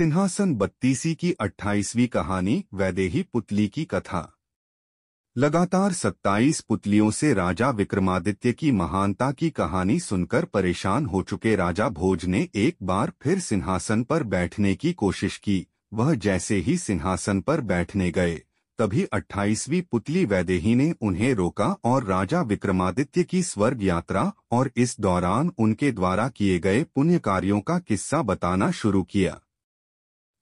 सिंहासन बत्तीसी की अट्ठाईसवीं कहानी वैदेही पुतली की कथा लगातार सत्ताईस पुतलियों से राजा विक्रमादित्य की महानता की कहानी सुनकर परेशान हो चुके राजा भोज ने एक बार फिर सिंहासन पर बैठने की कोशिश की वह जैसे ही सिंहासन पर बैठने गए तभी अट्ठाईसवीं पुतली वैदेही ने उन्हें रोका और राजा विक्रमादित्य की स्वर्ग यात्रा और इस दौरान उनके द्वारा किए गए पुण्य कार्यों का किस्सा बताना शुरू किया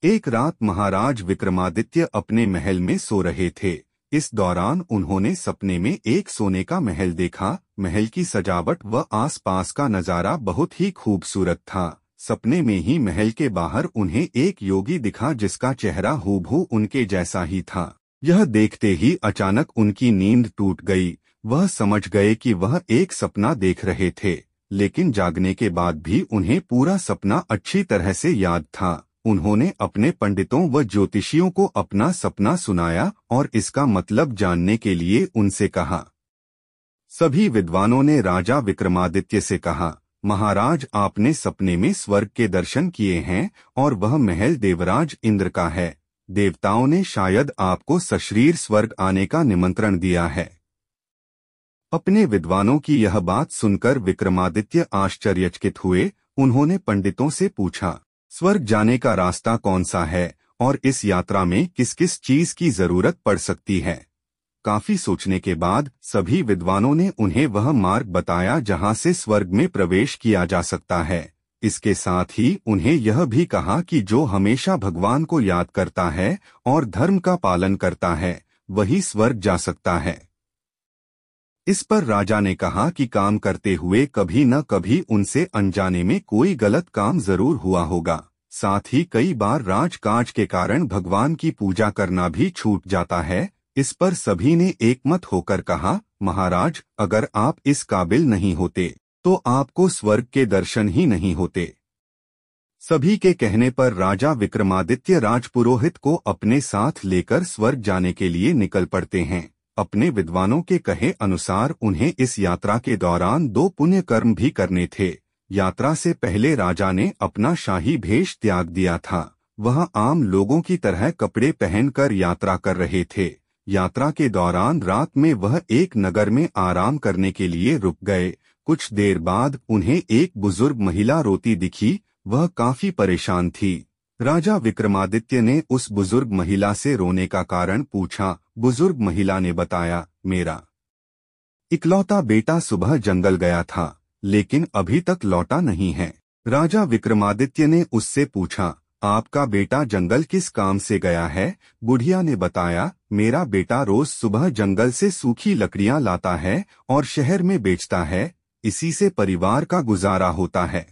एक रात महाराज विक्रमादित्य अपने महल में सो रहे थे इस दौरान उन्होंने सपने में एक सोने का महल देखा महल की सजावट व आसपास का नज़ारा बहुत ही खूबसूरत था सपने में ही महल के बाहर उन्हें एक योगी दिखा जिसका चेहरा हूबहू उनके जैसा ही था यह देखते ही अचानक उनकी नींद टूट गई वह समझ गए कि वह एक सपना देख रहे थे लेकिन जागने के बाद भी उन्हें पूरा सपना अच्छी तरह से याद था उन्होंने अपने पंडितों व ज्योतिषियों को अपना सपना सुनाया और इसका मतलब जानने के लिए उनसे कहा सभी विद्वानों ने राजा विक्रमादित्य से कहा महाराज आपने सपने में स्वर्ग के दर्शन किए हैं और वह महल देवराज इंद्र का है देवताओं ने शायद आपको सशरीर स्वर्ग आने का निमंत्रण दिया है अपने विद्वानों की यह बात सुनकर विक्रमादित्य आश्चर्यचकित हुए उन्होंने पंडितों से पूछा स्वर्ग जाने का रास्ता कौन सा है और इस यात्रा में किस किस चीज की जरूरत पड़ सकती है काफी सोचने के बाद सभी विद्वानों ने उन्हें वह मार्ग बताया जहां से स्वर्ग में प्रवेश किया जा सकता है इसके साथ ही उन्हें यह भी कहा कि जो हमेशा भगवान को याद करता है और धर्म का पालन करता है वही स्वर्ग जा सकता है इस पर राजा ने कहा कि काम करते हुए कभी न कभी उनसे अनजाने में कोई गलत काम जरूर हुआ होगा साथ ही कई बार राजकाज के कारण भगवान की पूजा करना भी छूट जाता है इस पर सभी ने एकमत होकर कहा महाराज अगर आप इस काबिल नहीं होते तो आपको स्वर्ग के दर्शन ही नहीं होते सभी के कहने पर राजा विक्रमादित्य राजपुरोहित को अपने साथ लेकर स्वर्ग जाने के लिए निकल पड़ते हैं अपने विद्वानों के कहे अनुसार उन्हें इस यात्रा के दौरान दो पुण्य कर्म भी करने थे यात्रा से पहले राजा ने अपना शाही भेष त्याग दिया था वह आम लोगों की तरह कपड़े पहनकर यात्रा कर रहे थे यात्रा के दौरान रात में वह एक नगर में आराम करने के लिए रुक गए कुछ देर बाद उन्हें एक बुजुर्ग महिला रोती दिखी वह काफी परेशान थी राजा विक्रमादित्य ने उस बुजुर्ग महिला से रोने का कारण पूछा बुजुर्ग महिला ने बताया मेरा इकलौता बेटा सुबह जंगल गया था लेकिन अभी तक लौटा नहीं है राजा विक्रमादित्य ने उससे पूछा आपका बेटा जंगल किस काम से गया है बुढ़िया ने बताया मेरा बेटा रोज सुबह जंगल से सूखी लकड़ियां लाता है और शहर में बेचता है इसी से परिवार का गुजारा होता है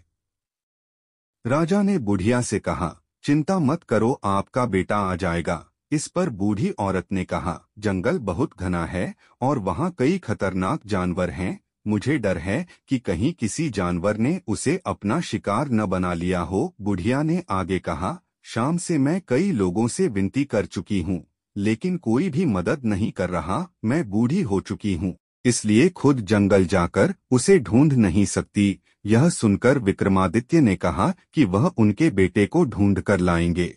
राजा ने बुढ़िया से कहा चिंता मत करो आपका बेटा आ जाएगा इस पर बूढ़ी औरत ने कहा जंगल बहुत घना है और वहाँ कई खतरनाक जानवर हैं मुझे डर है कि कहीं किसी जानवर ने उसे अपना शिकार न बना लिया हो बुढ़िया ने आगे कहा शाम से मैं कई लोगों से विनती कर चुकी हूँ लेकिन कोई भी मदद नहीं कर रहा मैं बूढ़ी हो चुकी हूँ इसलिए खुद जंगल जाकर उसे ढूंढ नहीं सकती यह सुनकर विक्रमादित्य ने कहा कि वह उनके बेटे को ढूंढ कर लाएंगे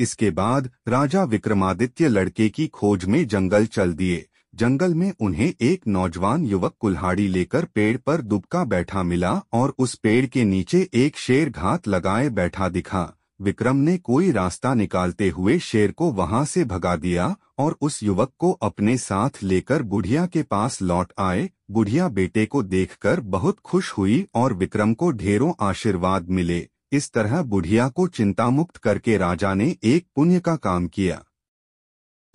इसके बाद राजा विक्रमादित्य लड़के की खोज में जंगल चल दिए जंगल में उन्हें एक नौजवान युवक कुल्हाड़ी लेकर पेड़ पर दुबका बैठा मिला और उस पेड़ के नीचे एक शेर घात लगाए बैठा दिखा विक्रम ने कोई रास्ता निकालते हुए शेर को वहां से भगा दिया और उस युवक को अपने साथ लेकर बुढ़िया के पास लौट आए बुढ़िया बेटे को देखकर बहुत खुश हुई और विक्रम को ढेरों आशीर्वाद मिले इस तरह बुढ़िया को चिंतामुक्त करके राजा ने एक पुण्य का काम किया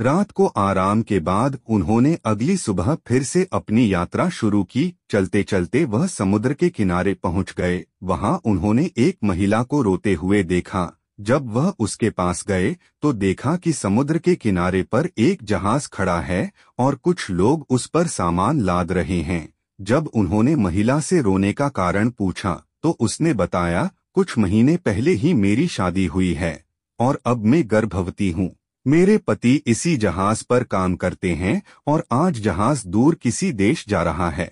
रात को आराम के बाद उन्होंने अगली सुबह फिर से अपनी यात्रा शुरू की चलते चलते वह समुद्र के किनारे पहुंच गए वहां उन्होंने एक महिला को रोते हुए देखा जब वह उसके पास गए तो देखा कि समुद्र के किनारे पर एक जहाज खड़ा है और कुछ लोग उस पर सामान लाद रहे हैं जब उन्होंने महिला से रोने का कारण पूछा तो उसने बताया कुछ महीने पहले ही मेरी शादी हुई है और अब मैं गर्भवती हूँ मेरे पति इसी जहाज पर काम करते हैं और आज जहाज दूर किसी देश जा रहा है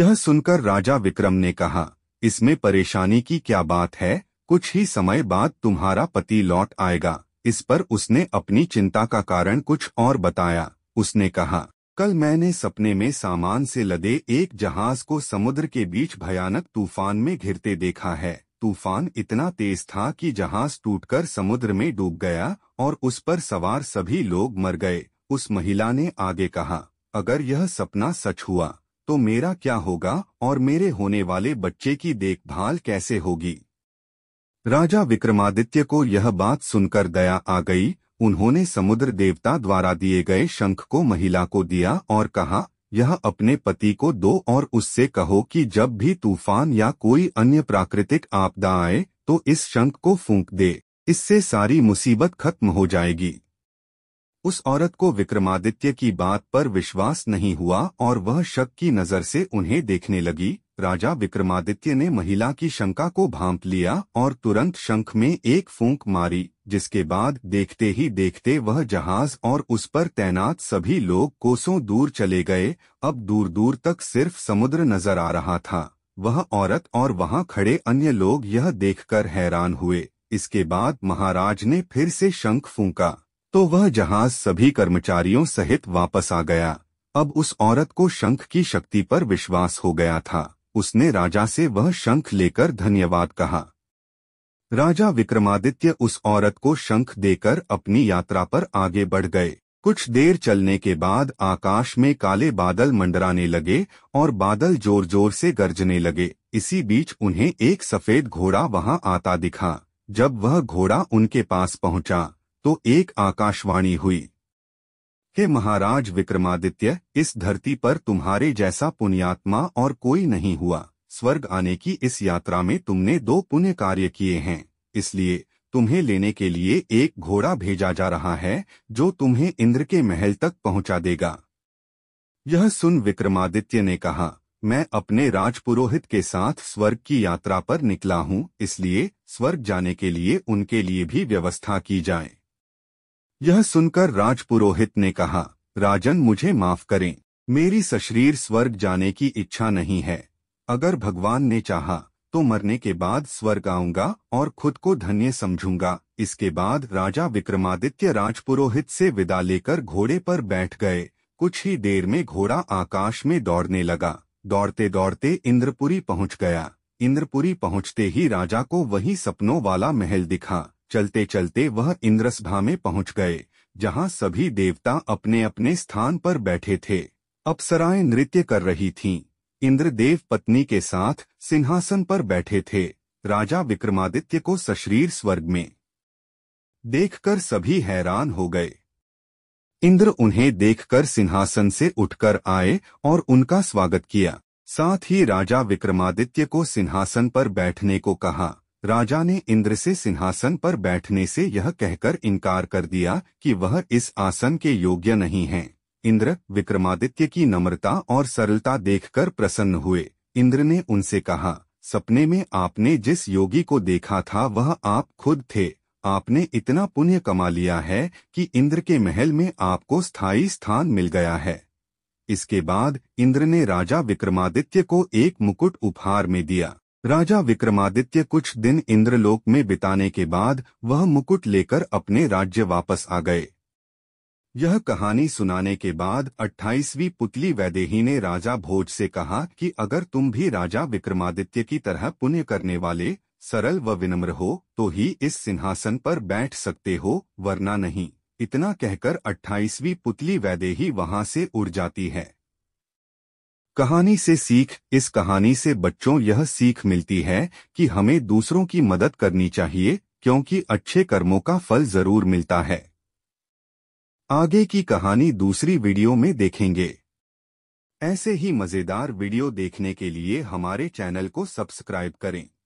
यह सुनकर राजा विक्रम ने कहा इसमें परेशानी की क्या बात है कुछ ही समय बाद तुम्हारा पति लौट आएगा इस पर उसने अपनी चिंता का कारण कुछ और बताया उसने कहा कल मैंने सपने में सामान से लदे एक जहाज को समुद्र के बीच भयानक तूफान में घिरते देखा है तूफान इतना तेज था कि जहाज टूटकर समुद्र में डूब गया और उस पर सवार सभी लोग मर गए उस महिला ने आगे कहा अगर यह सपना सच हुआ तो मेरा क्या होगा और मेरे होने वाले बच्चे की देखभाल कैसे होगी राजा विक्रमादित्य को यह बात सुनकर दया आ गई उन्होंने समुद्र देवता द्वारा दिए गए शंख को महिला को दिया और कहा यह अपने पति को दो और उससे कहो कि जब भी तूफान या कोई अन्य प्राकृतिक आपदा आए तो इस शंख को फूंक दे इससे सारी मुसीबत खत्म हो जाएगी उस औरत को विक्रमादित्य की बात पर विश्वास नहीं हुआ और वह शक की नज़र से उन्हें देखने लगी राजा विक्रमादित्य ने महिला की शंका को भांप लिया और तुरंत शंख में एक फूंक मारी जिसके बाद देखते ही देखते वह जहाज और उस पर तैनात सभी लोग कोसों दूर चले गए अब दूर दूर तक सिर्फ समुद्र नजर आ रहा था वह औरत और वहां खड़े अन्य लोग यह देखकर हैरान हुए इसके बाद महाराज ने फिर से शंख फूका तो वह जहाज सभी कर्मचारियों सहित वापस आ गया अब उस औरत को शंख की शक्ति पर विश्वास हो गया था उसने राजा से वह शंख लेकर धन्यवाद कहा राजा विक्रमादित्य उस औरत को शंख देकर अपनी यात्रा पर आगे बढ़ गए कुछ देर चलने के बाद आकाश में काले बादल मंडराने लगे और बादल जोर जोर से गरजने लगे इसी बीच उन्हें एक सफेद घोड़ा वहां आता दिखा जब वह घोड़ा उनके पास पहुंचा तो एक आकाशवाणी हुई हे महाराज विक्रमादित्य इस धरती पर तुम्हारे जैसा पुण्यात्मा और कोई नहीं हुआ स्वर्ग आने की इस यात्रा में तुमने दो पुण्य कार्य किए हैं इसलिए तुम्हें लेने के लिए एक घोड़ा भेजा जा रहा है जो तुम्हें इंद्र के महल तक पहुंचा देगा यह सुन विक्रमादित्य ने कहा मैं अपने राजपुरोहित के साथ स्वर्ग की यात्रा पर निकला हूं इसलिए स्वर्ग जाने के लिए उनके लिए भी व्यवस्था की जाए यह सुनकर राजपुरोहित ने कहा राजन मुझे माफ करें मेरी सशरीर स्वर्ग जाने की इच्छा नहीं है अगर भगवान ने चाहा तो मरने के बाद स्वर्ग आऊंगा और खुद को धन्य समझूंगा इसके बाद राजा विक्रमादित्य राजपुरोहित से विदा लेकर घोड़े पर बैठ गए कुछ ही देर में घोड़ा आकाश में दौड़ने लगा दौड़ते दौड़ते इंद्रपुरी पहुंच गया इंद्रपुरी पहुंचते ही राजा को वही सपनों वाला महल दिखा चलते चलते वह इंद्रसभा में पहुंच गए जहां सभी देवता अपने अपने स्थान पर बैठे थे अप्सराएं नृत्य कर रही थीं। इंद्रदेव पत्नी के साथ सिंहासन पर बैठे थे राजा विक्रमादित्य को सशरीर स्वर्ग में देखकर सभी हैरान हो गए इंद्र उन्हें देखकर सिंहासन से उठकर आए और उनका स्वागत किया साथ ही राजा विक्रमादित्य को सिंहासन पर बैठने को कहा राजा ने इंद्र से सिंहासन पर बैठने से यह कहकर इनकार कर दिया कि वह इस आसन के योग्य नहीं हैं। इंद्र विक्रमादित्य की नम्रता और सरलता देखकर प्रसन्न हुए इंद्र ने उनसे कहा सपने में आपने जिस योगी को देखा था वह आप खुद थे आपने इतना पुण्य कमा लिया है कि इंद्र के महल में आपको स्थायी स्थान मिल गया है इसके बाद इंद्र ने राजा विक्रमादित्य को एक मुकुट उपहार में दिया राजा विक्रमादित्य कुछ दिन इंद्रलोक में बिताने के बाद वह मुकुट लेकर अपने राज्य वापस आ गए यह कहानी सुनाने के बाद 28वीं पुतली वैदेही ने राजा भोज से कहा कि अगर तुम भी राजा विक्रमादित्य की तरह पुण्य करने वाले सरल व विनम्र हो तो ही इस सिंहासन पर बैठ सकते हो वरना नहीं इतना कहकर 28वीं पुतली वैदेही वहां से उड़ जाती है कहानी से सीख इस कहानी से बच्चों यह सीख मिलती है कि हमें दूसरों की मदद करनी चाहिए क्योंकि अच्छे कर्मों का फल जरूर मिलता है आगे की कहानी दूसरी वीडियो में देखेंगे ऐसे ही मज़ेदार वीडियो देखने के लिए हमारे चैनल को सब्सक्राइब करें